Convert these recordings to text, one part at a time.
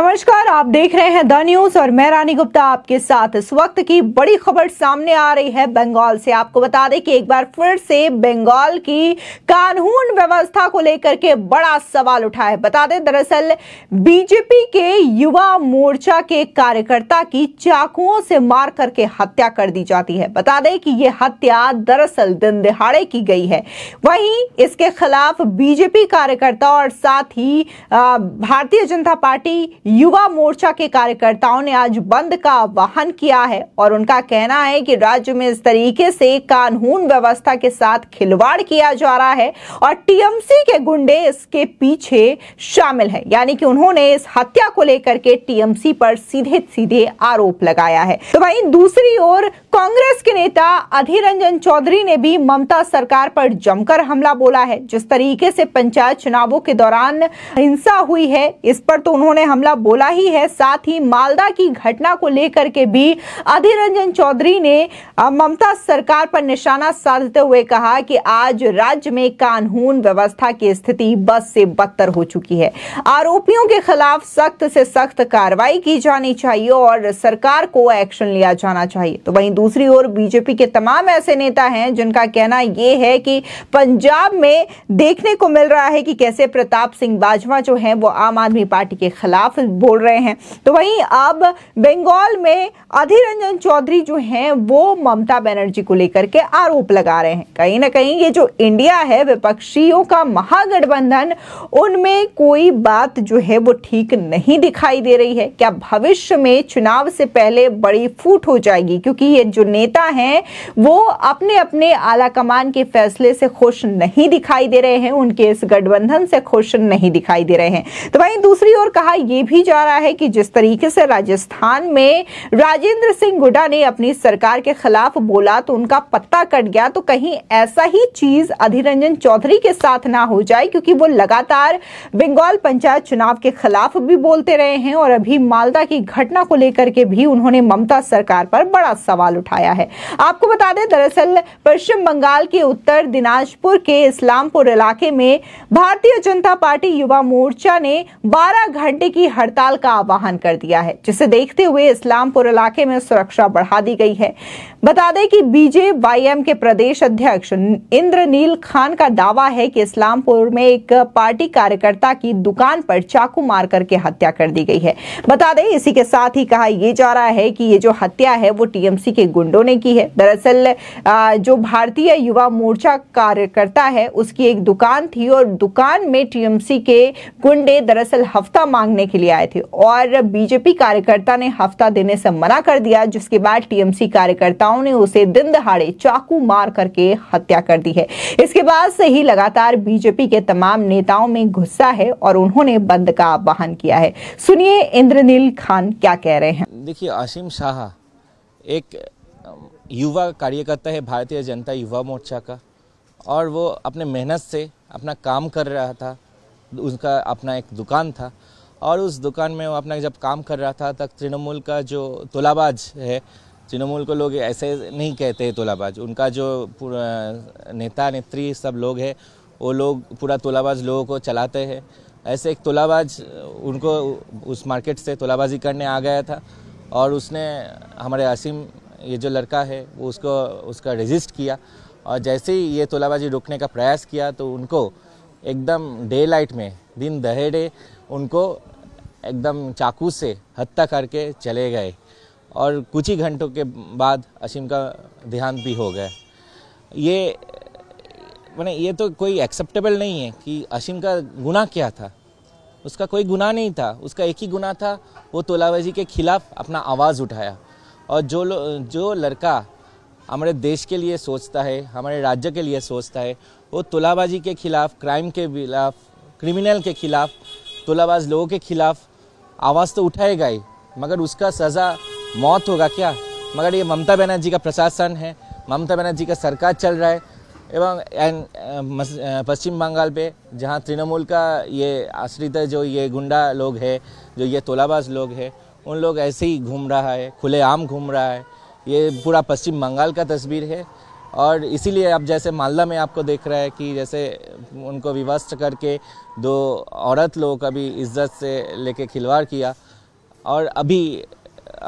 ya नमस्कार आप देख रहे हैं द न्यूज और मैं रानी गुप्ता आपके साथ इस वक्त की बड़ी खबर सामने आ रही है बंगाल से आपको बता दें कि एक बार फिर से बंगाल की कानून व्यवस्था को लेकर के बड़ा सवाल उठा है बता दें दरअसल बीजेपी के युवा मोर्चा के कार्यकर्ता की चाकुओं से मार करके हत्या कर दी जाती है बता दें कि ये हत्या दरअसल दिन दिहाड़े की गई है वहीं इसके खिलाफ बीजेपी कार्यकर्ता और साथ ही भारतीय जनता पार्टी युवा मोर्चा के कार्यकर्ताओं ने आज बंद का आह्वान किया है और उनका कहना है कि राज्य में इस तरीके से कानून व्यवस्था के साथ खिलवाड़ किया जा रहा है और टीएमसी के गुंडे इसके पीछे शामिल हैं यानी कि उन्होंने इस हत्या को लेकर के टीएमसी पर सीधे सीधे आरोप लगाया है तो वहीं दूसरी ओर कांग्रेस के नेता अधीर रंजन चौधरी ने भी ममता सरकार पर जमकर हमला बोला है जिस तरीके से पंचायत चुनावों के दौरान हिंसा हुई है इस पर तो उन्होंने हमला बोला ही है साथ ही मालदा की घटना को लेकर के भी अधीर रंजन चौधरी ने ममता सरकार पर निशाना साधते हुए कहा कि आज राज्य में कानून व्यवस्था की स्थिति बस से बदतर हो चुकी है आरोपियों के खिलाफ सख्त से सख्त कार्रवाई की जानी चाहिए और सरकार को एक्शन लिया जाना चाहिए तो वही दूसरी ओर बीजेपी के तमाम ऐसे नेता हैं जिनका कहना यह है कि पंजाब में देखने को मिल रहा है कि कैसे प्रताप सिंह बाजवा जो हैं वो आम आदमी पार्टी के खिलाफ बोल रहे हैं तो वहीं अब बंगाल में अधीर रंजन चौधरी जो हैं वो ममता बनर्जी को लेकर के आरोप लगा रहे हैं कहीं ना कहीं ये जो इंडिया है विपक्षियों का महागठबंधन उनमें कोई बात जो है वो ठीक नहीं दिखाई दे रही है क्या भविष्य में चुनाव से पहले बड़ी फूट हो जाएगी क्योंकि ये जो नेता हैं वो अपने अपने आला कमान के फैसले से खुश नहीं दिखाई दे रहे हैं उनके इस गठबंधन से खुश नहीं दिखाई दे रहे हैं तो वहीं दूसरी ओर कहा यह भी जा रहा है कि जिस तरीके से राजस्थान में राजेंद्र सिंह गुडा ने अपनी सरकार के खिलाफ बोला तो उनका पत्ता कट गया तो कहीं ऐसा ही चीज अधीर चौधरी के साथ ना हो जाए क्योंकि वो लगातार बंगाल पंचायत चुनाव के खिलाफ भी बोलते रहे हैं और अभी मालदा की घटना को लेकर के भी उन्होंने ममता सरकार पर बड़ा सवाल उठाया है आपको बता दें दरअसल पश्चिम बंगाल के उत्तर दिनाजपुर के इस्लामपुर इलाके में भारतीय जनता पार्टी युवा मोर्चा ने 12 घंटे की हड़ताल का आह्वान कर दिया है जिसे देखते हुए इस्लामपुर इलाके में सुरक्षा बढ़ा दी गई है बता दें कि बीजे के प्रदेश अध्यक्ष इंद्रनील खान का दावा है कि इस्लामपुर में एक पार्टी कार्यकर्ता की दुकान पर चाकू मार करके हत्या कर दी गई है बता दें इसी के साथ ही कहा यह जा रहा है कि ये जो हत्या है वो टीएमसी के गुंडों ने की है दरअसल जो भारतीय युवा मोर्चा कार्यकर्ता है उसकी एक दुकान थी और दुकान में टीएमसी के गुंडे दरअसल हफ्ता मांगने के लिए आए थे और बीजेपी कार्यकर्ता ने हफ्ता देने से मना कर दिया जिसके बाद टीएमसी कार्यकर्ताओं ने उसे दिन दहाड़े चाकू मार करके हत्या कर दी है इसके बाद से ही लगातार बीजेपी के तमाम नेताओं में गुस्सा है और उन्होंने बंद का आह्वान किया है सुनिए इंद्रनील खान क्या कह रहे हैं देखिए आसिम शाह एक युवा कार्यकर्ता है भारतीय जनता युवा मोर्चा का और वो अपने मेहनत से अपना काम कर रहा था उनका अपना एक दुकान था और उस दुकान में वो अपना जब काम कर रहा था तब तृणमूल का जो तोलाबाज है तृणमूल को लोग ऐसे नहीं कहते हैं तोलाबाज उनका जो पूरा नेता नेत्री सब लोग हैं वो लोग पूरा तोलाबाज लोगों को चलाते हैं ऐसे एक तोलाबाज उनको उस मार्केट से तोलाबाजी करने आ गया था और उसने हमारे असीम ये जो लड़का है वो उसको उसका रजिस्ट किया और जैसे ही ये तोलाबाजी रोकने का प्रयास किया तो उनको एकदम डे लाइट में दिन दहेड़े उनको एकदम चाकू से हत्या करके चले गए और कुछ ही घंटों के बाद असीम का देहांत भी हो गया ये मैंने ये तो कोई एक्सेप्टेबल नहीं है कि असीम का गुना क्या था उसका कोई गुना नहीं था उसका एक ही गुना था वो तोलाबाजी के खिलाफ अपना आवाज़ उठाया और जो जो लड़का हमारे देश के लिए सोचता है हमारे राज्य के लिए सोचता है वो तुलाबाजी के खिलाफ क्राइम के खिलाफ क्रिमिनल के खिलाफ तुलाबाज लोगों के खिलाफ आवाज़ तो उठाएगा ही मगर उसका सज़ा मौत होगा क्या मगर ये ममता बनर्जी का प्रशासन है ममता बनर्जी का सरकार चल रहा है एवं पश्चिम बंगाल पे जहाँ तृणमूल का ये आश्रित जो ये गुंडा लोग है जो ये तोलाबाज लोग है उन लोग ऐसे ही घूम रहा है खुले आम घूम रहा है ये पूरा पश्चिम बंगाल का तस्वीर है और इसीलिए अब जैसे मालदा में आपको देख रहा है कि जैसे उनको विवस्त्र करके दो औरत लोग का भी इज्जत से लेके खिलवाड़ किया और अभी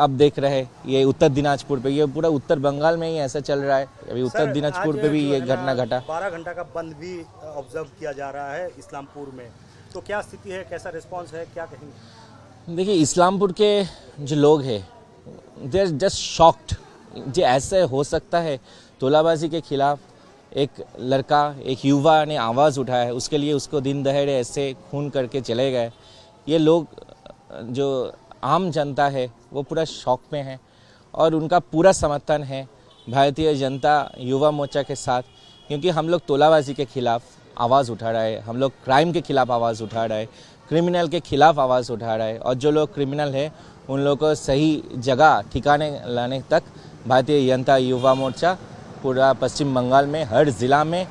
आप देख रहे हैं ये उत्तर दिनाजपुर पे ये पूरा उत्तर बंगाल में ही ऐसा चल रहा है अभी उत्तर दिनाजपुर पे भी ये घटना घटा बारह घंटा का बंद भी ऑब्जर्व किया जा रहा है इस्लामपुर में तो क्या स्थिति है कैसा रिस्पॉन्स है क्या कहेंगे देखिए इस्लामपुर के जो लोग हैं दे आर जस्ट शॉक्ड जे ऐसे हो सकता है तोलाबाजी के खिलाफ एक लड़का एक युवा ने आवाज़ उठाया है उसके लिए उसको दिन दहड़े ऐसे खून करके चले गए ये लोग जो आम जनता है वो पूरा शौक में है और उनका पूरा समर्थन है भारतीय जनता युवा मोर्चा के साथ क्योंकि हम लोग तोलाबाजी के खिलाफ आवाज़ उठा रहा है हम लोग क्राइम के खिलाफ आवाज़ उठा रहे हैं क्रिमिनल के खिलाफ आवाज़ उठा रहा है और जो लोग क्रिमिनल है उन लोगों को सही जगह ठिकाने लाने तक भारतीय जनता युवा मोर्चा पूरा पश्चिम बंगाल में हर जिला में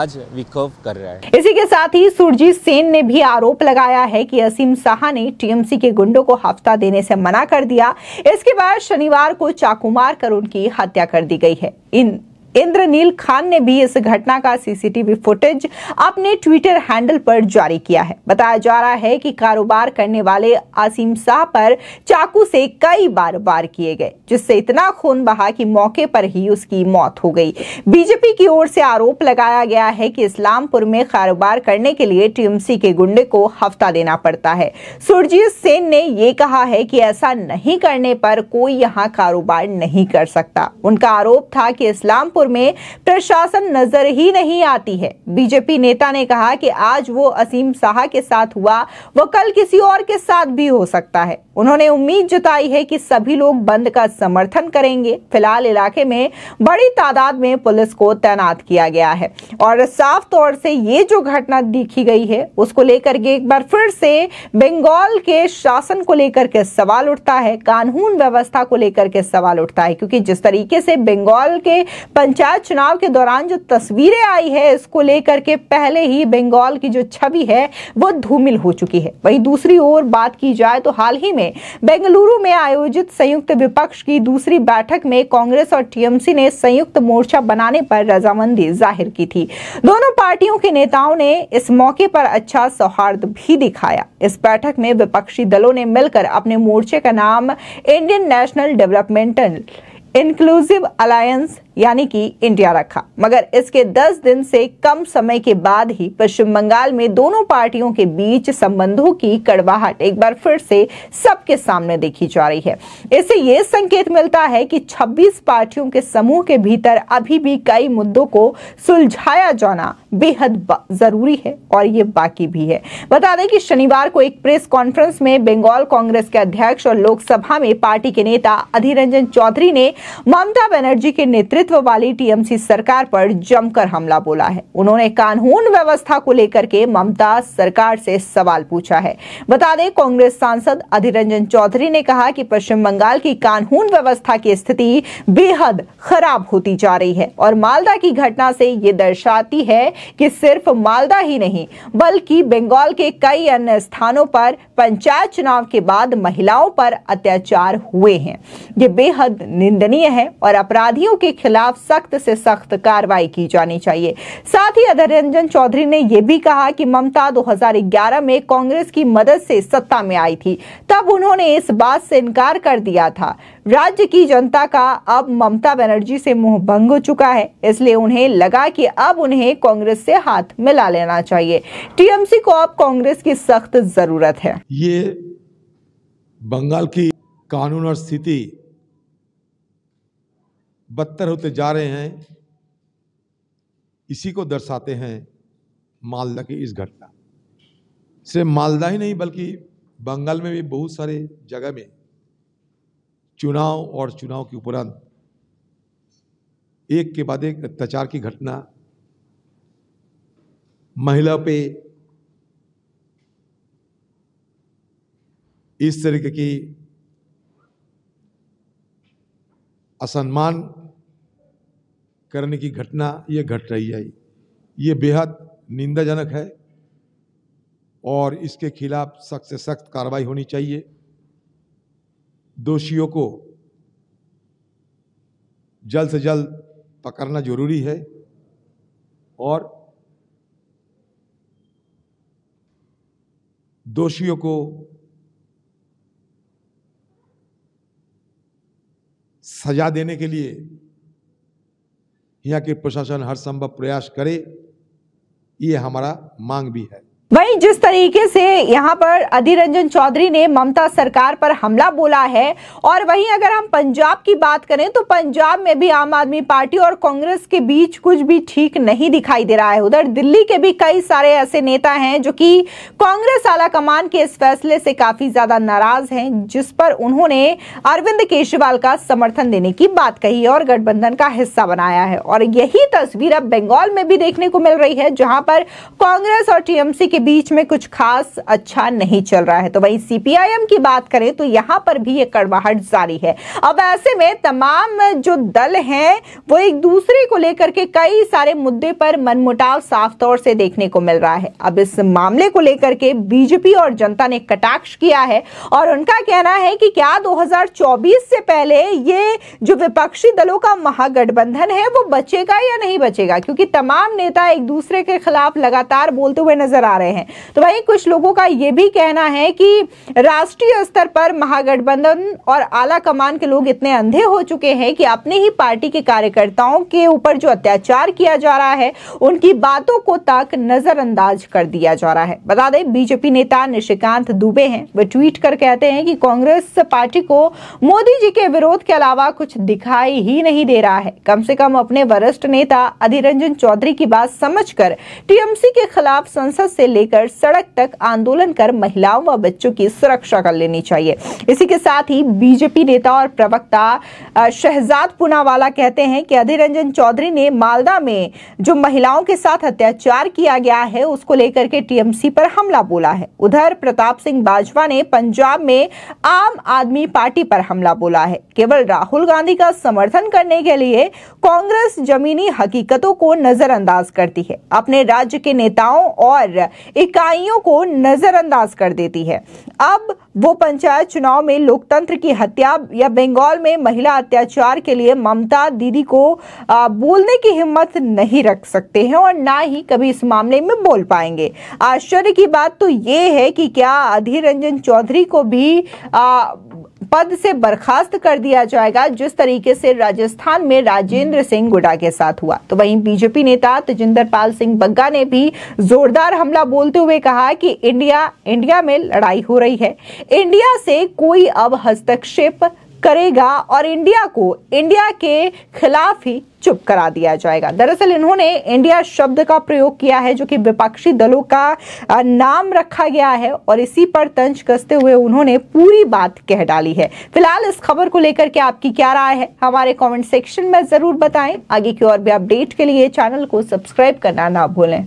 आज विक्षोभ कर रहा है इसी के साथ ही सुरजीत सेन ने भी आरोप लगाया है कि असीम शाह ने टीएमसी के गुंडों को हफ्ता देने से मना कर दिया इसके बाद शनिवार को चाकू मार कर उनकी हत्या कर दी गई है इन इंद्रनील खान ने भी इस घटना का सीसीटीवी फुटेज अपने ट्विटर हैंडल पर जारी किया है बताया जा रहा है कि कारोबार करने वाले आसिम शाह पर चाकू से कई बार वार किए गए जिससे इतना खून बहा कि मौके पर ही उसकी मौत हो गई बीजेपी की ओर से आरोप लगाया गया है कि इस्लामपुर में कारोबार करने के लिए टीएमसी के गुंडे को हफ्ता देना पड़ता है सुरजीत सेन ने ये कहा है कि ऐसा नहीं करने पर कोई यहाँ कारोबार नहीं कर सकता उनका आरोप था कि इस्लामपुर जोर में प्रशासन नजर ही नहीं आती है बीजेपी नेता ने कहा कि आज वो असीम शाह के साथ हुआ वो कल किसी और के साथ भी हो सकता है उन्होंने उम्मीद जताई है कि सभी लोग बंद का समर्थन करेंगे फिलहाल इलाके में बड़ी तादाद में पुलिस को तैनात किया गया है और साफ तौर से ये जो घटना देखी गई है उसको लेकर के एक बार फिर से बंगाल के शासन को लेकर के सवाल उठता है कानून व्यवस्था को लेकर के सवाल उठता है क्योंकि जिस तरीके से बंगाल के पंच पंचायत चुनाव के दौरान जो तस्वीरें आई है इसको लेकर के पहले ही बंगाल की जो छवि है वो धूमिल हो चुकी है वहीं दूसरी ओर बात की जाए तो हाल ही में बेंगलुरु में आयोजित संयुक्त विपक्ष की दूसरी बैठक में कांग्रेस और टीएमसी ने संयुक्त मोर्चा बनाने पर रजामंदी जाहिर की थी दोनों पार्टियों के नेताओं ने इस मौके पर अच्छा सौहार्द भी दिखाया इस बैठक में विपक्षी दलों ने मिलकर अपने मोर्चे का नाम Indian National Developmental Inclusive Alliance यानी कि इंडिया रखा मगर इसके 10 दिन से कम समय के बाद ही पश्चिम बंगाल में दोनों पार्टियों के बीच संबंधों की कड़वाहट एक बार फिर से सबके सामने देखी जा रही है इससे ये संकेत मिलता है कि 26 पार्टियों के समूह के भीतर अभी भी कई मुद्दों को सुलझाया जाना बेहद जरूरी है और ये बाकी भी है बता दें कि शनिवार को एक प्रेस कॉन्फ्रेंस में बंगाल कांग्रेस के अध्यक्ष और लोकसभा में पार्टी के नेता अधीर रंजन चौधरी ने ममता बनर्जी के नेतृत्व नेतृत्व वाली टीएमसी सरकार पर जमकर हमला बोला है उन्होंने कानून व्यवस्था को लेकर के ममता सरकार से सवाल पूछा है बता दें कांग्रेस सांसद अधीर रंजन चौधरी ने कहा कि पश्चिम बंगाल की कानून व्यवस्था की स्थिति बेहद खराब होती जा रही है और मालदा की घटना से ये दर्शाती है कि सिर्फ मालदा ही नहीं बल्कि बंगाल के कई अन्य स्थानों पर पंचायत चुनाव के बाद महिलाओं पर अत्याचार हुए हैं ये बेहद निंदनीय है और अपराधियों के खिलाफ खिलाफ सख्त से सख्त कार्रवाई की जानी चाहिए साथ ही अधर रंजन चौधरी ने यह भी कहा कि ममता 2011 में कांग्रेस की मदद से सत्ता में आई थी तब उन्होंने इस बात से इनकार कर दिया था राज्य की जनता का अब ममता बनर्जी से मुंह भंग हो चुका है इसलिए उन्हें लगा कि अब उन्हें कांग्रेस से हाथ मिला लेना चाहिए टीएमसी को अब कांग्रेस की सख्त जरूरत है ये बंगाल की कानून और स्थिति बदतर होते जा रहे हैं इसी को दर्शाते हैं मालदा की इस घटना सिर्फ मालदा ही नहीं बल्कि बंगाल में भी बहुत सारे जगह में चुनाव और चुनाव के उपरांत एक के बाद एक अत्याचार की घटना महिला पे इस तरीके की असम्मान करने की घटना ये घट रही है ये बेहद निंदाजनक है और इसके खिलाफ सख्त से सख्त कार्रवाई होनी चाहिए दोषियों को जल्द से जल्द पकड़ना जरूरी है और दोषियों को सजा देने के लिए यहाँ की प्रशासन हर संभव प्रयास करे ये हमारा मांग भी है वहीं जिस तरीके से यहाँ पर अधीर रंजन चौधरी ने ममता सरकार पर हमला बोला है और वहीं अगर हम पंजाब की बात करें तो पंजाब में भी आम आदमी पार्टी और कांग्रेस के बीच कुछ भी ठीक नहीं दिखाई दे रहा है उधर दिल्ली के भी कई सारे ऐसे नेता हैं जो कि कांग्रेस आला कमान के इस फैसले से काफी ज्यादा नाराज हैं जिस पर उन्होंने अरविंद केजरीवाल का समर्थन देने की बात कही और गठबंधन का हिस्सा बनाया है और यही तस्वीर अब बंगाल में भी देखने को मिल रही है जहां पर कांग्रेस और टीएमसी के बीच में कुछ खास अच्छा नहीं चल रहा है तो वही सीपीआईएम की बात करें तो यहां पर भी ये कड़वाहट जारी है अब ऐसे में तमाम जो दल हैं वो एक दूसरे को लेकर के कई सारे मुद्दे पर मनमुटाव साफ तौर से देखने को मिल रहा है अब इस मामले को लेकर के बीजेपी और जनता ने कटाक्ष किया है और उनका कहना है कि क्या दो से पहले ये जो विपक्षी दलों का महागठबंधन है वो बचेगा या नहीं बचेगा क्योंकि तमाम नेता एक दूसरे के खिलाफ लगातार बोलते हुए नजर आ रहे रहे हैं तो वही कुछ लोगों का यह भी कहना है कि राष्ट्रीय स्तर पर महागठबंधन और आला कमान के लोग इतने अंधे हो चुके हैं कि अपने ही पार्टी के कार्यकर्ताओं के ऊपर जो अत्याचार किया जा रहा है उनकी बातों को तक नजरअंदाज कर दिया जा रहा है बता दें बीजेपी नेता निशिकांत दुबे हैं वे ट्वीट कर कहते हैं कि कांग्रेस पार्टी को मोदी जी के विरोध के अलावा कुछ दिखाई ही नहीं दे रहा है कम से कम अपने वरिष्ठ नेता अधीर रंजन चौधरी की बात समझकर टीएमसी के खिलाफ संसद से लेकर सड़क तक आंदोलन कर महिलाओं व बच्चों की सुरक्षा कर लेनी चाहिए इसी के साथ ही बीजेपी नेता और प्रवक्ता शहजाद पुनावाला कहते हैं कि अधीर रंजन चौधरी ने मालदा में जो महिलाओं के साथ अत्याचार किया गया है उसको लेकर के टीएमसी पर हमला बोला है उधर प्रताप सिंह बाजवा ने पंजाब में आम आदमी पार्टी पर हमला बोला है केवल राहुल गांधी का समर्थन करने के लिए कांग्रेस जमीनी हकीकतों को नजरअंदाज करती है अपने राज्य के नेताओं और इकाइयों को नज़रअंदाज कर देती है अब वो पंचायत चुनाव में लोकतंत्र की हत्या या बंगाल में महिला अत्याचार के लिए ममता दीदी को बोलने की हिम्मत नहीं रख सकते हैं और ना ही कभी इस मामले में बोल पाएंगे आश्चर्य की बात तो ये है कि क्या अधीर रंजन चौधरी को भी आ, पद से बर्खास्त कर दिया जाएगा जिस तरीके से राजस्थान में राजेंद्र सिंह गुडा के साथ हुआ तो वहीं बीजेपी नेता तजिंदर पाल सिंह बग्गा ने भी जोरदार हमला बोलते हुए कहा कि इंडिया इंडिया में लड़ाई हो रही है इंडिया से कोई अब हस्तक्षेप करेगा और इंडिया को इंडिया के खिलाफ ही चुप करा दिया जाएगा दरअसल इन्होंने इंडिया शब्द का प्रयोग किया है जो कि विपक्षी दलों का नाम रखा गया है और इसी पर तंज कसते हुए उन्होंने पूरी बात कह डाली है फिलहाल इस खबर को लेकर के आपकी क्या राय है हमारे कमेंट सेक्शन में जरूर बताएं आगे की और भी अपडेट के लिए चैनल को सब्सक्राइब करना ना भूलें